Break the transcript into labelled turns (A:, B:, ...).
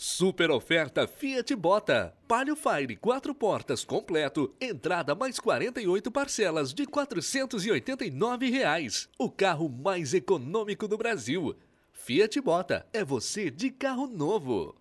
A: Super oferta Fiat Bota. Palio Fire, quatro portas, completo. Entrada mais 48 parcelas de R$ 489. Reais. O carro mais econômico do Brasil. Fiat Bota. É você de carro novo.